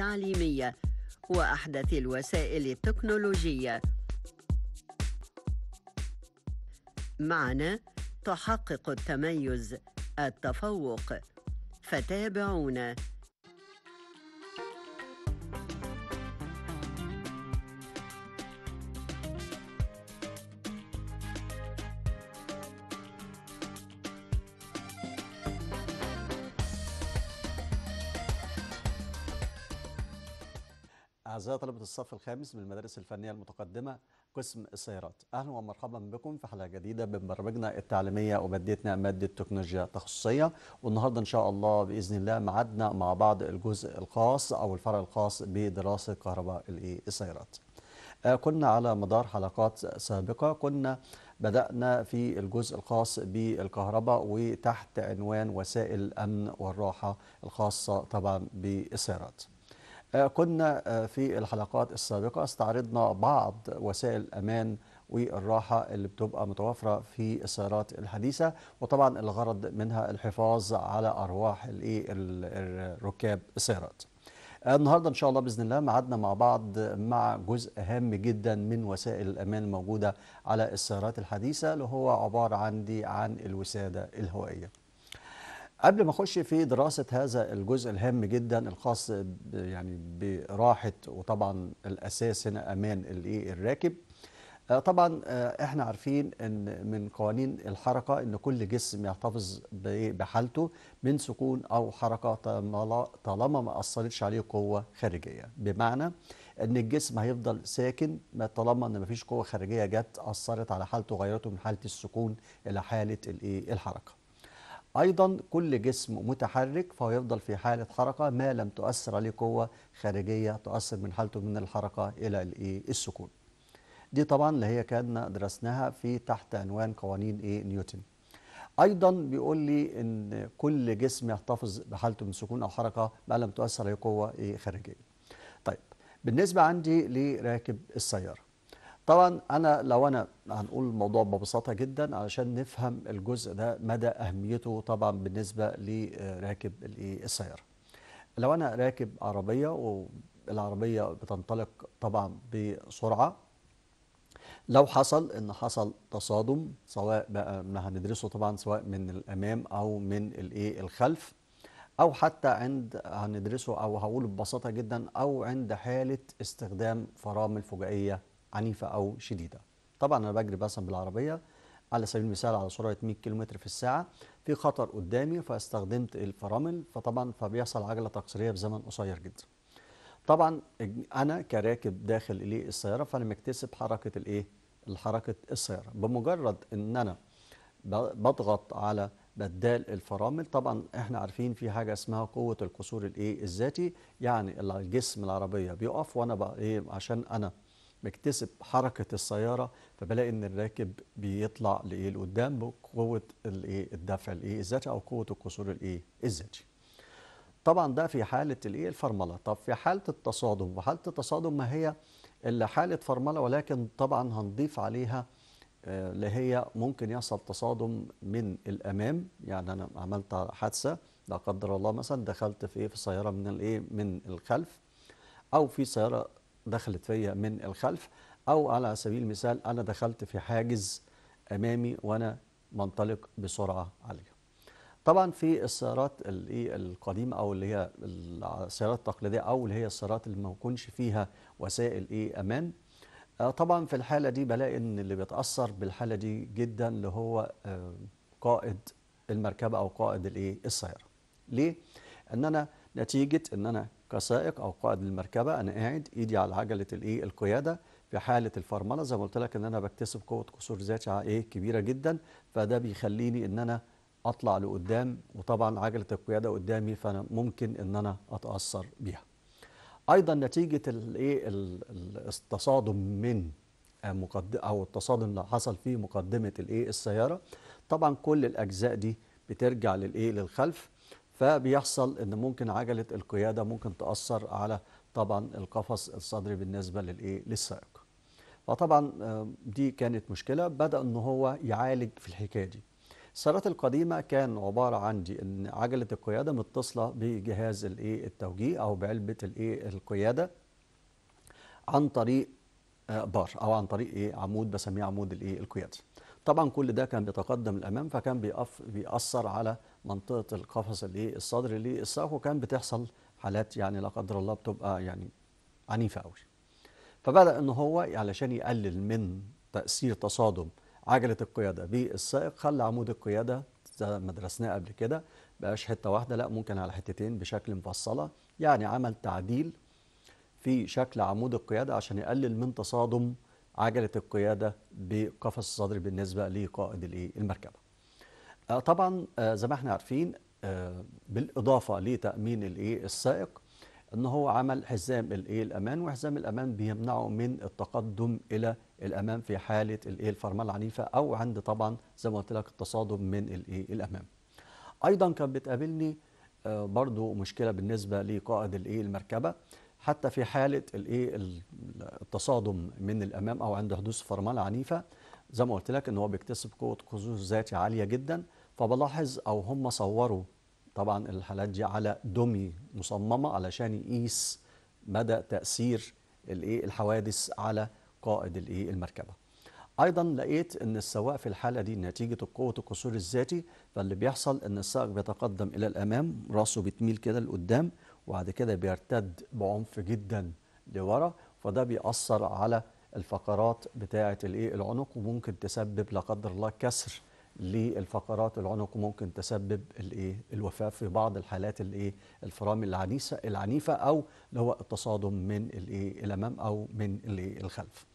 التعليمية وأحدث الوسائل التكنولوجية معنا تحقق التميز التفوق فتابعونا أعزائي طلبة الصف الخامس من المدارس الفنية المتقدمة قسم السيارات أهلا ومرحبا بكم في حلقة جديدة من برامجنا التعليمية ومادتنا مادة تكنولوجيا تخصصية والنهاردة إن شاء الله بإذن الله معدنا مع بعض الجزء الخاص أو الفرع الخاص بدراسة كهرباء السيارات آه، كنا على مدار حلقات سابقة كنا بدأنا في الجزء الخاص بالكهرباء وتحت عنوان وسائل الأمن والراحة الخاصة طبعا بالسيارات آه، كنا آه، في الحلقات السابقة استعرضنا بعض وسائل الأمان والراحة اللي بتبقى متوفرة في السيارات الحديثة وطبعا الغرض منها الحفاظ على أرواح الركاب إيه، السيارات آه، النهاردة إن شاء الله بإذن الله معدنا مع بعض مع جزء هام جدا من وسائل الأمان الموجودة على السيارات الحديثة اللي هو عبارة عندي عن الوسادة الهوائية قبل ما اخش في دراسه هذا الجزء الهام جدا الخاص يعني براحه وطبعا الاساس هنا امان الايه الراكب آه، طبعا آه، احنا عارفين ان من قوانين الحركه ان كل جسم يحتفظ بحالته من سكون او حركه طالما ما اثرتش عليه قوه خارجيه بمعنى ان الجسم هيفضل ساكن طالما ان ما فيش قوه خارجيه جت اثرت على حالته غيرته من حاله السكون الى حاله الايه الحركه أيضا كل جسم متحرك فهو يفضل في حالة حركة ما لم تؤثر عليه قوة خارجية تؤثر من حالته من الحركة إلى إيه، السكون دي طبعا اللي هي كان درسناها في تحت عنوان قوانين إيه نيوتن أيضا بيقول لي إن كل جسم يحتفظ بحالته من سكون أو حركة ما لم تؤثر عليه قوة إيه خارجية طيب بالنسبة عندي لراكب السيارة طبعا انا لو انا هنقول الموضوع ببساطه جدا علشان نفهم الجزء ده مدى اهميته طبعا بالنسبه لراكب السياره لو انا راكب عربيه والعربيه بتنطلق طبعا بسرعه لو حصل ان حصل تصادم سواء بقى ما هندرسه طبعا سواء من الامام او من الايه الخلف او حتى عند هندرسه او هقول ببساطه جدا او عند حاله استخدام فرامل فجائيه عنيفه او شديده طبعا انا بجري مثلا بالعربيه على سبيل المثال على سرعه 100 كم في الساعه في خطر قدامي فاستخدمت الفرامل فطبعا فبيحصل عجله تقصيريه بزمن قصير جدا طبعا انا كراكب داخل السياره فانا مكتسب حركه الايه حركه السياره بمجرد ان انا بضغط على بدال الفرامل طبعا احنا عارفين في حاجه اسمها قوه القصور الايه الذاتي يعني الجسم العربيه بيقف وانا بقى ايه عشان انا بكتسب حركة السيارة فبلاقي ان الراكب بيطلع لايه لقدام بقوة الايه الدفع الايه الذاتي او قوة القصور الايه الذاتي. طبعا ده في حالة الايه الفرملة، طب في حالة التصادم، وحالة التصادم ما هي الا حالة فرملة ولكن طبعا هنضيف عليها آه، اللي هي ممكن يحصل تصادم من الامام يعني انا عملت حادثه لا قدر الله مثلا دخلت في ايه في سياره من الايه من الخلف او في سياره دخلت فيا من الخلف أو على سبيل المثال أنا دخلت في حاجز أمامي وأنا منطلق بسرعة عالية طبعا في السيارات إيه، القديمة أو اللي هي السيارات التقليدية أو اللي هي السيارات اللي ما يكونش فيها وسائل إيه أمان آه، طبعا في الحالة دي بلاقي إن اللي بيتأثر بالحالة دي جدا اللي هو آه، قائد المركبة أو قائد الإيه السيارة ليه؟ إن أنا نتيجة إن أنا كسائق او قائد للمركبه انا قاعد ايدي على عجله الايه القياده في حاله الفرمله زي ما قلت لك ان انا بكتسب قوه قصور ذاتي ايه كبيره جدا فده بيخليني ان انا اطلع لقدام وطبعا عجله القياده قدامي فانا ممكن ان انا اتاثر بيها. ايضا نتيجه الايه التصادم من او التصادم اللي حصل في مقدمه الايه السياره طبعا كل الاجزاء دي بترجع للايه للخلف فبيحصل ان ممكن عجله القياده ممكن تاثر على طبعا القفص الصدري بالنسبه للايه للسائق فطبعا آه، دي كانت مشكله بدا ان هو يعالج في الحكايه دي السيارات القديمه كان عباره عن دي ان عجله القياده متصله بجهاز الايه التوجيه او بعلبه الايه القياده عن طريق آه، بار او عن طريق ايه عمود بسميه عمود الايه القياده طبعا كل ده كان بيتقدم الامام فكان بيقف بيأثر على منطقه القفص اللي الصدر اللي الساق وكان بتحصل حالات يعني لا قدر الله بتبقى يعني عنيفه قوي فبدا ان هو علشان يقلل من تاثير تصادم عجله القياده بالسائق خلى عمود القياده زي ما درسناه قبل كده بقاش حته واحده لا ممكن على حتتين بشكل مفصله يعني عمل تعديل في شكل عمود القياده عشان يقلل من تصادم عجله القياده بقفص الصدر بالنسبه لقائد المركبه. آه، طبعا آه، زي ما احنا عارفين آه، بالاضافه لتامين إيه، السائق ان هو عمل حزام الايه الامان وحزام الامان بيمنعه من التقدم الى الامام في حاله الايه العنيفه او عند طبعا زي ما قلت لك التصادم من الايه الامام ايضا كانت بتقابلني برضو مشكله بالنسبه لقائد الايه المركبه حتى في حاله الايه التصادم من الامام او عند حدوث فرمله عنيفه زي ما قلت لك ان هو بيكتسب قوه قزوز ذاتي عاليه جدا فبلاحظ او هم صوروا طبعا الحالات دي على دمي مصممه علشان يقيس مدى تاثير الايه الحوادث على قائد الايه المركبه ايضا لقيت ان السواق في الحاله دي نتيجه قوه القصور الذاتي فاللي بيحصل ان السائق بيتقدم الى الامام راسه بتميل كده لقدام وبعد كده بيرتد بعنف جدا لورا فده بيأثر على الفقرات بتاعة الايه العنق وممكن تسبب لا قدر الله كسر للفقرات العنق وممكن تسبب الايه الوفاة في بعض الحالات الايه الفرامل العنيفة العنيفة او اللي هو التصادم من الايه الامام او من الايه الخلف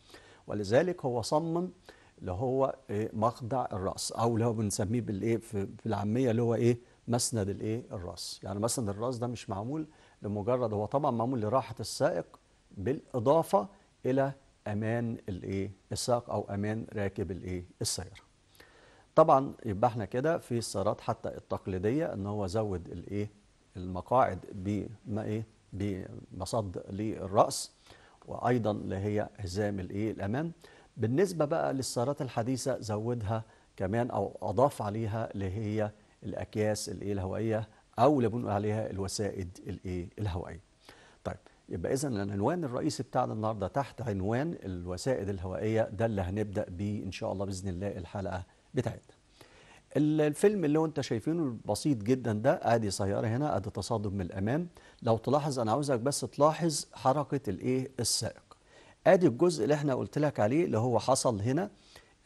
ولذلك هو صمم اللي هو إيه مخدع الراس او اللي هو بنسميه بالايه في العاميه اللي هو ايه مسند الايه الراس يعني مسند الراس ده مش معمول لمجرد هو طبعا معمول لراحه السائق بالاضافه الى امان الايه السائق او امان راكب الايه السياره طبعا يبقى احنا كده في السيارات حتى التقليديه ان هو زود الايه المقاعد بما ايه بمصد للراس وايضا اللي هي حزام الايه الامام بالنسبه بقى للسيارات الحديثه زودها كمان او اضاف عليها اللي هي الاكياس الايه الهوائيه او اللي بنقول عليها الوسائد الايه الهوائيه طيب يبقى اذا العنوان الرئيسي بتاعنا النهارده تحت عنوان الوسائد الهوائيه ده اللي هنبدا بيه ان شاء الله باذن الله الحلقه بتاعتنا الفيلم اللي انت شايفينه البسيط جدا ده ادي سياره هنا ادي تصادم من الامام لو تلاحظ انا عاوزك بس تلاحظ حركه الايه السائق ادي الجزء اللي احنا قلت لك عليه اللي هو حصل هنا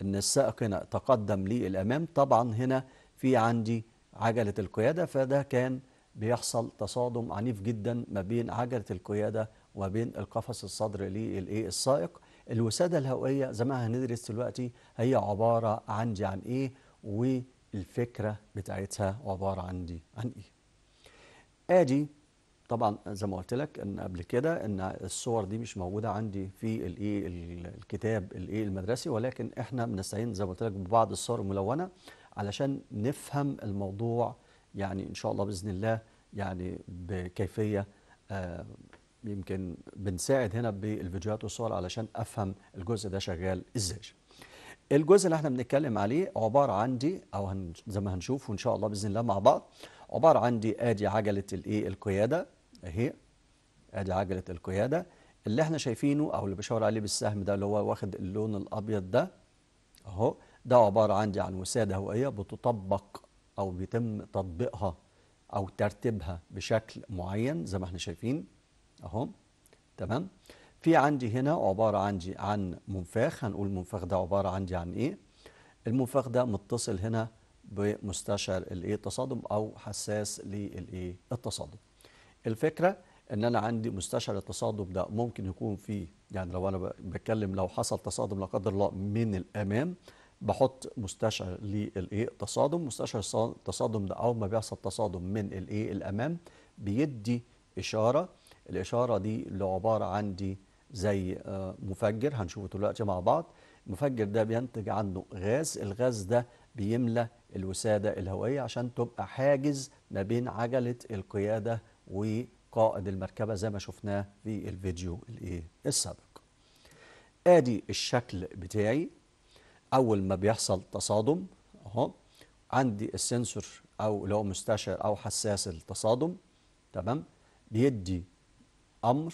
ان السائق هنا تقدم للامام طبعا هنا في عندي عجلة القيادة فده كان بيحصل تصادم عنيف جدا ما بين عجلة القيادة وبين القفص الصدري للسائق الوسادة الهوائية زي ما هندرس دلوقتي هي عبارة عندي عن ايه والفكرة بتاعتها عبارة عندي عن ايه ادي طبعا زي ما قلت لك ان قبل كده ان الصور دي مش موجوده عندي في الايه الكتاب الايه المدرسي ولكن احنا بنستعين زي ما قلت لك ببعض الصور الملونه علشان نفهم الموضوع يعني إن شاء الله بإذن الله يعني بكيفية آه يمكن بنساعد هنا بالفيديوهات والصور علشان أفهم الجزء ده شغال إزاي الجزء اللي احنا بنتكلم عليه عبارة عندي أو هن زي ما هنشوف وإن شاء الله بإذن الله مع بعض عبارة عندي آدي عجلة الإيه القيادة أهي آدي عجلة القيادة اللي احنا شايفينه أو اللي بشاور عليه بالسهم ده اللي هو واخد اللون الأبيض ده أهو ده عبارة عندي عن وسادة هوائية بتطبق أو بيتم تطبيقها أو ترتيبها بشكل معين زي ما احنا شايفين أهو تمام في عندي هنا عبارة عندي عن منفاخ هنقول المنفاخ ده عبارة عندي عن إيه المنفاخ ده متصل هنا بمستشعر الايه التصادم او حساس للايه التصادم الفكره ان انا عندي مستشعر التصادم ده ممكن يكون فيه يعني لو انا بتكلم لو حصل تصادم لا قدر الله من الامام بحط مستشعر للايه التصادم مستشعر التصادم ده اول ما بيحصل تصادم من الايه الامام بيدي اشاره الاشاره دي اللي عباره عن دي زي آه، مفجر هنشوفه دلوقتي مع بعض المفجر ده بينتج عنه غاز الغاز ده بيملى الوساده الهوائيه عشان تبقى حاجز ما بين عجله القياده وقائد المركبه زي ما شفناه في الفيديو الايه السابق ادي الشكل بتاعي اول ما بيحصل تصادم اهو عندي السنسور او اللي هو مستشعر او حساس التصادم تمام بيدي امر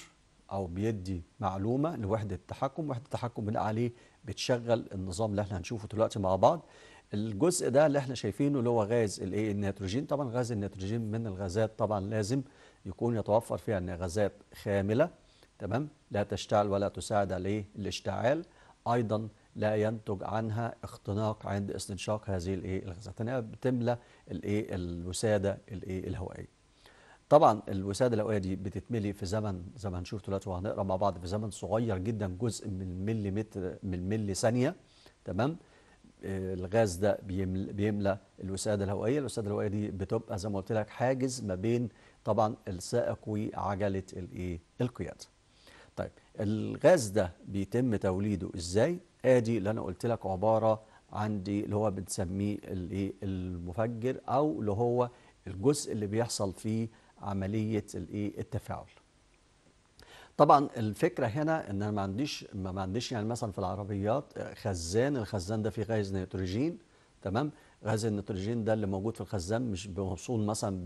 او بيدي معلومه لوحده التحكم وحده التحكم بناء عليه بتشغل النظام اللي احنا هنشوفه دلوقتي مع بعض الجزء ده اللي احنا شايفينه اللي هو غاز الايه النيتروجين طبعا غاز النيتروجين من الغازات طبعا لازم يكون يتوفر فيها ان غازات خامله تمام لا تشتعل ولا تساعد عليه الاشتعال ايضا لا ينتج عنها اختناق عند استنشاق هذه الغازات يعني بتملى الوسادة الهوائية طبعا الوسادة الهوائية دي بتتملي في زمن زي ما هنشوف دلوقتي وهنقرا مع بعض في زمن صغير جدا جزء من مليمتر من ملي ثانية تمام آه، الغاز ده بيملى الوسادة الهوائية الوسادة الهوائية دي بتبقى زي ما قلت لك حاجز ما بين طبعا السائق وعجلة الايه القيادة طيب الغاز ده بيتم توليده ازاي ادي اللي انا قلت لك عباره عندي اللي هو بنسميه الايه المفجر او اللي هو الجزء اللي بيحصل فيه عمليه الايه التفاعل طبعا الفكره هنا ان انا ما عنديش ما عنديش يعني مثلا في العربيات خزان الخزان ده فيه غاز نيتروجين تمام غاز النيتروجين ده اللي موجود في الخزان مش موصول مثلا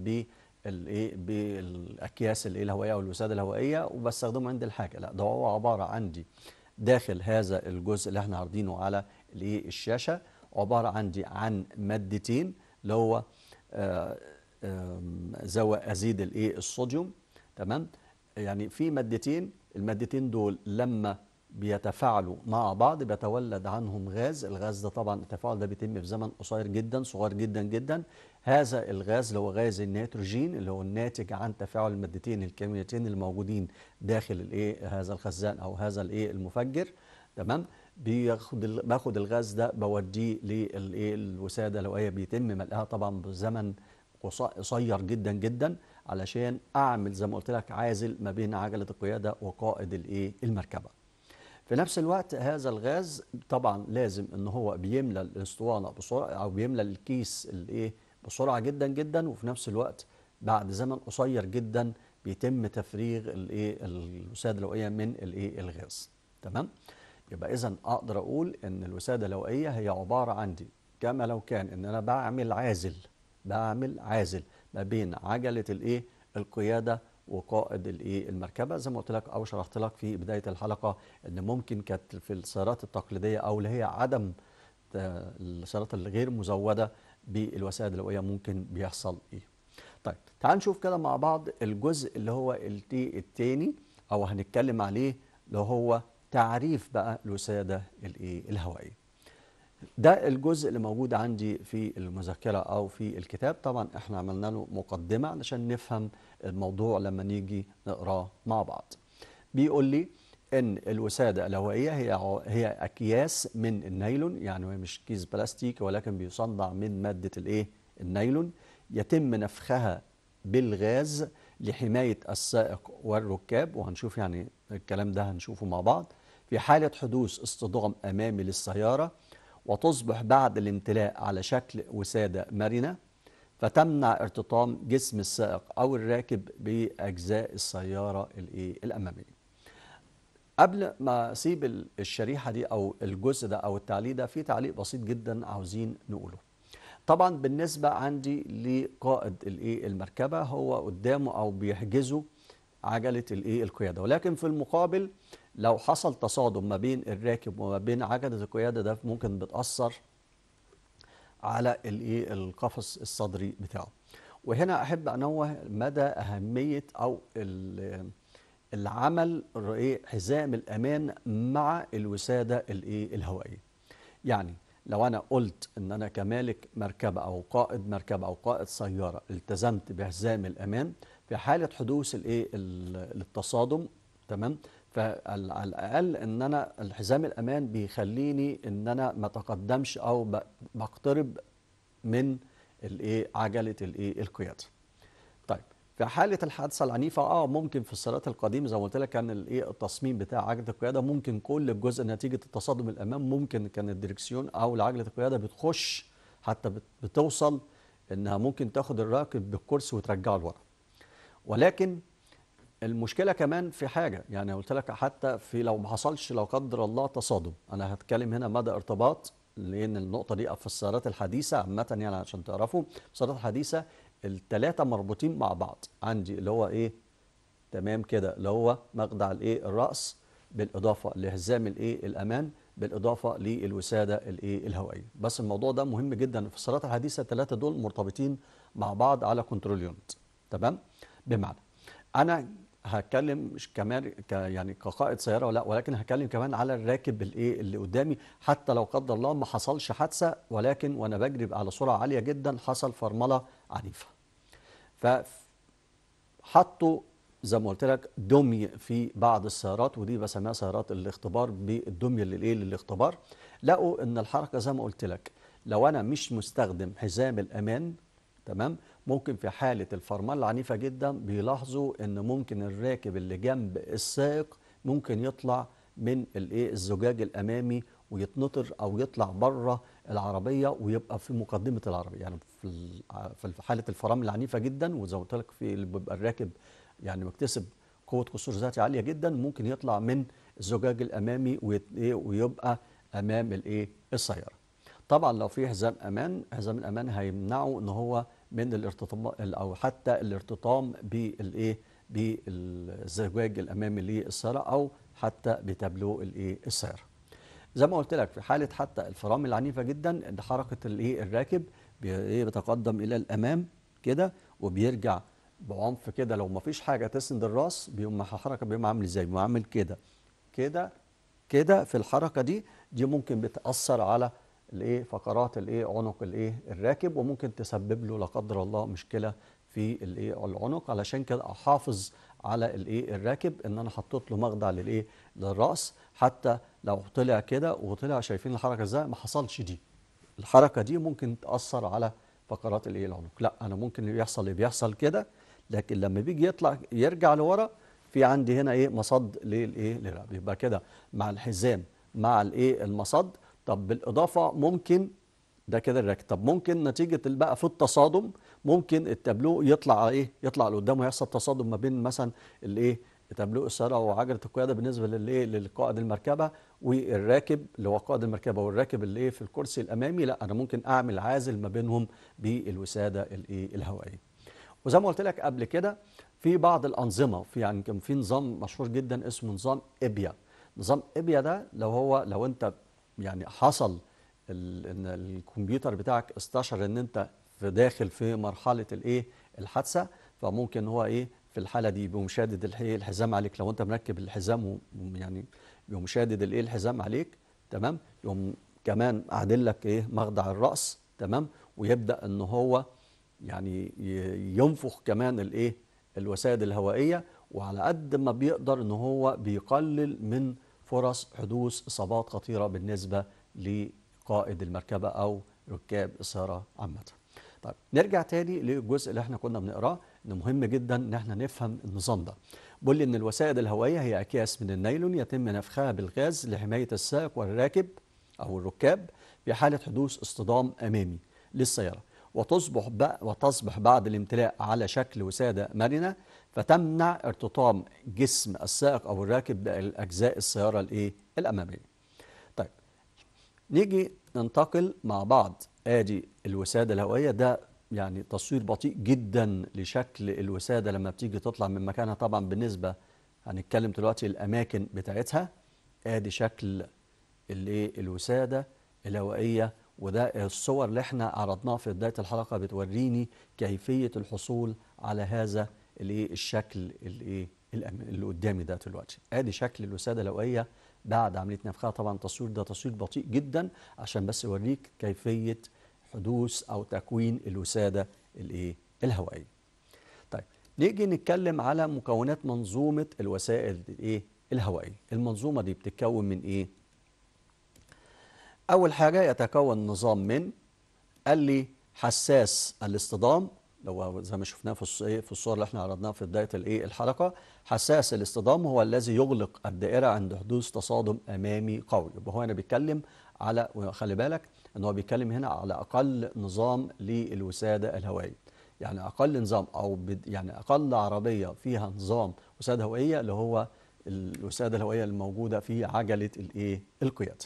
الايه بالاكياس الايه الهوائيه او الوساده الهوائيه وبستخدمه عند الحاجه لا ده هو عباره عندي داخل هذا الجزء اللي احنا عارضينه على الايه الشاشه عباره عندي عن مادتين اللي هو آه، زو ازيد الايه الصوديوم تمام يعني في مادتين المادتين دول لما بيتفاعلوا مع بعض بيتولد عنهم غاز الغاز ده طبعا التفاعل ده بيتم في زمن قصير جدا صغير جدا جدا هذا الغاز اللي هو غاز النيتروجين اللي هو الناتج عن تفاعل المادتين الكيميائيتين الموجودين داخل الايه هذا الخزان او هذا الايه المفجر تمام بياخد باخد الغاز ده بوديه للايه الوساده هي بيتم ملئها طبعا بزمن قصير جدا جدا علشان اعمل زي ما قلت لك عازل ما بين عجله القياده وقائد الايه المركبه في نفس الوقت هذا الغاز طبعا لازم ان هو بيملى الاسطوانه بسرعه او بيملى الكيس الايه بسرعه جدا جدا وفي نفس الوقت بعد زمن قصير جدا بيتم تفريغ الايه الوساده الهوائيه من الايه الغاز تمام يبقى اذا اقدر اقول ان الوساده الهوائيه هي عباره عندي كما لو كان ان انا بعمل عازل بعمل عازل ما بين عجله الايه القياده وقائد الايه المركبه زي ما قلت لك او شرحت لك في بدايه الحلقه ان ممكن كانت في السيارات التقليديه او اللي هي عدم آه، السيارات الغير مزوده بالوسائد الهوائيه ممكن بيحصل ايه. طيب تعال نشوف كده مع بعض الجزء اللي هو التي الثاني او هنتكلم عليه اللي هو تعريف بقى الوساده الايه الهوائيه. ده الجزء اللي موجود عندي في المذكره او في الكتاب طبعا احنا عملنا له مقدمه علشان نفهم الموضوع لما نيجي نقراه مع بعض بيقول لي ان الوساده الهوائيه هي هي اكياس من النايلون يعني هو مش كيس بلاستيك ولكن بيصنع من ماده الايه النايلون يتم نفخها بالغاز لحمايه السائق والركاب وهنشوف يعني الكلام ده هنشوفه مع بعض في حاله حدوث اصطدام امامي للسياره وتصبح بعد الامتلاء على شكل وساده مرنه فتمنع ارتطام جسم السائق أو الراكب بأجزاء السيارة الايه الأمامية قبل ما أسيب الشريحة دي أو الجزء ده أو التعليق ده في تعليق بسيط جدا عاوزين نقوله طبعا بالنسبة عندي لقائد الايه المركبة هو قدامه أو بيحجزه عجلة الايه القيادة ولكن في المقابل لو حصل تصادم ما بين الراكب وما بين عجلة القيادة ده ممكن بتأثر على القفص الصدري بتاعه وهنا احب انوه مدى اهميه او العمل حزام الامان مع الوساده الهوائيه يعني لو انا قلت ان انا كمالك مركبه او قائد مركبه او قائد سياره التزمت بحزام الامان في حاله حدوث الايه التصادم تمام فعلى الاقل ان انا الحزام الامان بيخليني ان انا ما اتقدمش او بقترب من الايه عجله الايه القياده طيب في حاله الحادثه العنيفه اه ممكن في الصالات القديمه زي ما قلت لك كان الايه التصميم بتاع عجله القياده ممكن كل الجزء نتيجه التصادم الامام ممكن كان الدركسيون او عجله القياده بتخش حتى بتوصل انها ممكن تاخد الراكب بالكرسي وترجعه لورا ولكن المشكله كمان في حاجه يعني قلت لك حتى في لو ما حصلش لو قدر الله تصادم انا هتكلم هنا مدى ارتباط لان النقطه دي في السيارات الحديثه عامه يعني عشان تعرفوا السيارات الحديثه الثلاثه مربوطين مع بعض عندي اللي هو ايه تمام كده اللي هو مخدع الايه الراس بالاضافه لهزام الايه الامان بالاضافه للوساده الايه الهوائيه بس الموضوع ده مهم جدا في السيارات الحديثه الثلاثه دول مرتبطين مع بعض على كنترول يونت تمام بمعنى انا هتكلم مش كمان ك يعني كقائد سياره ولا ولكن هتكلم كمان على الراكب الايه اللي قدامي حتى لو قدر الله ما حصلش حادثه ولكن وانا بجري على سرعه عاليه جدا حصل فرمله عنيفه. ف حطوا زي ما قلت لك دمي في بعض السيارات ودي بسميها سيارات الاختبار بالدمي اللي الايه للاختبار لقوا ان الحركه زي ما قلت لك لو انا مش مستخدم حزام الامان تمام ممكن في حالة الفرمان العنيفة جدا بيلاحظوا ان ممكن الراكب اللي جنب السائق ممكن يطلع من الايه الزجاج الامامي ويتنطر او يطلع بره العربيه ويبقى في مقدمه العربيه يعني في في حاله الفرامل العنيفه جدا وزي ما قلت لك في اللي بيبقى الراكب يعني مكتسب قوه قصور ذاتي عاليه جدا ممكن يطلع من الزجاج الامامي إيه، ويبقى امام الايه السياره طبعا لو في حزام امان حزام الامان هيمنعه ان هو من الارتطام او حتى الارتطام بالايه بالزجاج الامامي للسياره او حتى بتابلو الايه السياره زي ما قلت لك في حاله حتى الفرامل العنيفه جدا ان حركه الايه الراكب بيتقدم الى الامام كده وبيرجع بعنف كده لو ما فيش حاجه تسند الراس بيقوم حركه بيقوم عامل ازاي بيقوم عامل كده كده كده في الحركه دي دي ممكن بتاثر على الايه فقرات الايه عنق الايه الراكب وممكن تسبب له لا قدر الله مشكله في الايه العنق علشان كده احافظ على الايه الراكب ان انا حطيت له مخدع للايه للراس حتى لو طلع كده وطلع شايفين الحركه ازاي ما حصلش دي الحركه دي ممكن تاثر على فقرات الايه العنق لا انا ممكن يحصل اللي بيحصل كده لكن لما بيجي يطلع يرجع لورا في عندي هنا ايه مصد للايه للرقبه يبقى كده مع الحزام مع الايه المصد طب بالاضافه ممكن ده كده الركن طب ممكن نتيجه بقى في التصادم ممكن التابلو يطلع ايه يطلع لقدام ويحصل تصادم ما بين مثلا الايه تابلو السياره وعجله القياده بالنسبه للايه للقائد المركبه والراكب اللي هو قائد المركبه والراكب اللي ايه في الكرسي الامامي لا انا ممكن اعمل عازل ما بينهم بالوساده الايه الهوائيه وزي ما قلت لك قبل كده في بعض الانظمه في يعني كان في نظام مشهور جدا اسمه نظام ابيا نظام ابيا ده لو هو لو انت يعني حصل ان الكمبيوتر بتاعك استشعر ان انت في داخل في مرحله الايه الحادثه فممكن هو ايه في الحاله دي يقوم شادد إيه؟ الحزام عليك لو انت مركب الحزام يعني يقوم شادد الايه الحزام عليك تمام يقوم كمان عادل لك ايه مخدع الراس تمام ويبدا ان هو يعني ينفخ كمان الايه الوسائد الهوائيه وعلى قد ما بيقدر ان هو بيقلل من فرص حدوث إصابات خطيرة بالنسبة لقائد المركبة أو ركاب السيارة عامة طيب نرجع تاني للجزء اللي احنا كنا بنقراه انه مهم جدا ان احنا نفهم النظام ده بيقول لي ان الوسائد الهوائيه هي اكياس من النايلون يتم نفخها بالغاز لحمايه السائق والراكب او الركاب في حاله حدوث اصطدام امامي للسياره وتصبح بقى وتصبح بعد الامتلاء على شكل وساده مرنه فتمنع ارتطام جسم السائق او الراكب بالاجزاء السياره الايه الاماميه طيب نيجي ننتقل مع بعض ادي الوساده الهوائيه ده يعني تصوير بطيء جدا لشكل الوساده لما بتيجي تطلع من مكانها طبعا بالنسبه هنتكلم دلوقتي الاماكن بتاعتها ادي شكل الايه الوساده الهوائيه وده الصور اللي احنا عرضناها في بدايه الحلقه بتوريني كيفيه الحصول على هذا الايه الشكل الايه اللي قدامي ده دلوقتي ادي شكل الوساده الهوائيه بعد عمليه نفخها طبعا التصوير ده تصوير بطيء جدا عشان بس اوريك كيفيه حدوث او تكوين الوساده الايه الهوائيه طيب نيجي نتكلم على مكونات منظومه الوسائل الايه الهوائيه المنظومه دي بتتكون من ايه اول حاجه يتكون نظام من قال لي حساس الاصطدام هو زي ما شفناه في إيه، في الصور اللي احنا عرضناها في بدايه الايه الحلقه حساس الاصطدام هو الذي يغلق الدائره عند حدوث تصادم امامي قوي يبقى هو انا بيتكلم على خلي بالك ان هو بيتكلم هنا على اقل نظام للوساده الهوائيه يعني اقل نظام او يعني اقل عربيه فيها نظام وساده هوائيه اللي هو الوساده الهوائيه الموجوده في عجله الايه القياده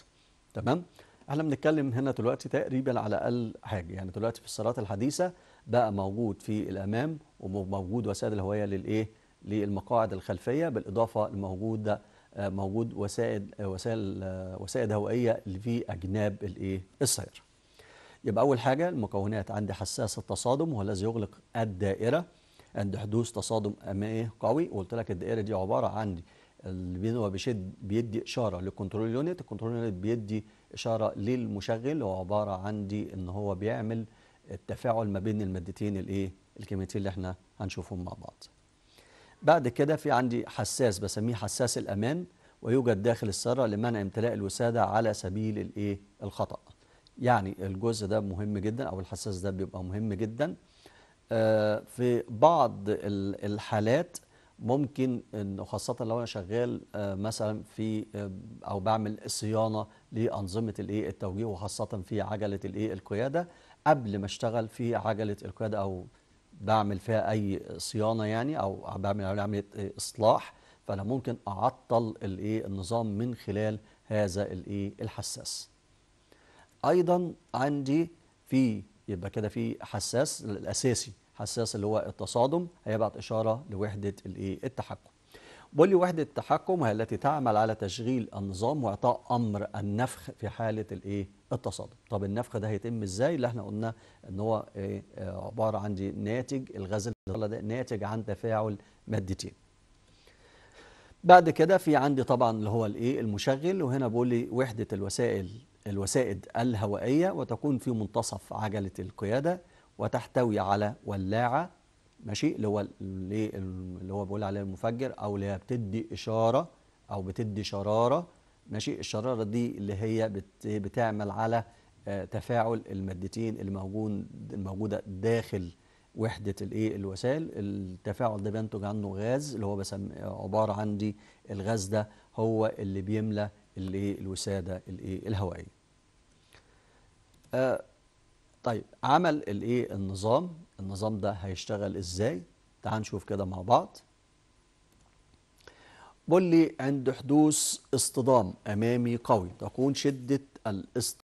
تمام احنا بنتكلم هنا دلوقتي تقريبا على اقل حاجه يعني دلوقتي في السيارات الحديثه بقى موجود في الامام وموجود وسائل الهوايه للايه للمقاعد الخلفيه بالاضافه لموجود آه، موجود آه، وسائل وسائل آه، وسائل هوائيه في اجناب الايه السير يبقى اول حاجه المكونات عندي حساس التصادم وهو الذي يغلق الدائره عند حدوث تصادم امامي قوي وقلت لك الدائره دي عباره عن اللي هو بيشد بيدي اشاره للكنترول يونت الكنترول يونت بيدي اشاره للمشغل هو عباره عندي ان هو بيعمل آه التفاعل ما بين المادتين الايه الكيميائيتين اللي احنا هنشوفهم مع بعض بعد كده في عندي حساس بسميه حساس الامان ويوجد داخل السره لمنع امتلاء الوساده على سبيل الايه الخطا يعني الجزء ده مهم جدا او الحساس ده بيبقى مهم جدا آه، في بعض الحالات ممكن انه خاصه لو انا شغال آه، مثلا في آه، او بعمل صيانه لانظمه الايه التوجيه وخاصه في عجله الايه القياده قبل ما اشتغل في عجله القياده او بعمل فيها اي صيانه يعني او بعمل عمليه اصلاح فانا ممكن اعطل الايه النظام من خلال هذا الايه الحساس ايضا عندي في يبقى كده في حساس الاساسي حساس اللي هو التصادم هيبعت اشاره لوحده الايه التحكم وحدة التحكم التي تعمل على تشغيل النظام وإعطاء أمر النفخ في حالة الإيه؟ التصادم طب النفخ ده هيتم إزاي؟ اللي احنا قلنا إن هو إيه آه، عبارة عن ناتج الغاز ده ناتج عن تفاعل مادتين بعد كده في عندي طبعا اللي هو الايه المشغل وهنا بقول لي وحده الوسائل الوسائد الهوائيه وتكون في منتصف عجله القياده وتحتوي على ولاعه ماشي اللي هو اللي هو بيقول عليه المفجر او اللي هي بتدي اشاره او بتدي شراره ماشي الشراره دي اللي هي بتعمل على آه، تفاعل المادتين الموجود الموجوده داخل وحده الايه الوسائل التفاعل ده بينتج عنه غاز اللي هو بسم عباره عندي الغاز ده هو اللي بيملى الايه الوساده الايه الهوائيه آه طيب عمل الايه النظام النظام ده هيشتغل ازاي تعال نشوف كده مع بعض بقول لي عند حدوث اصطدام امامي قوي تكون شده الاصطدام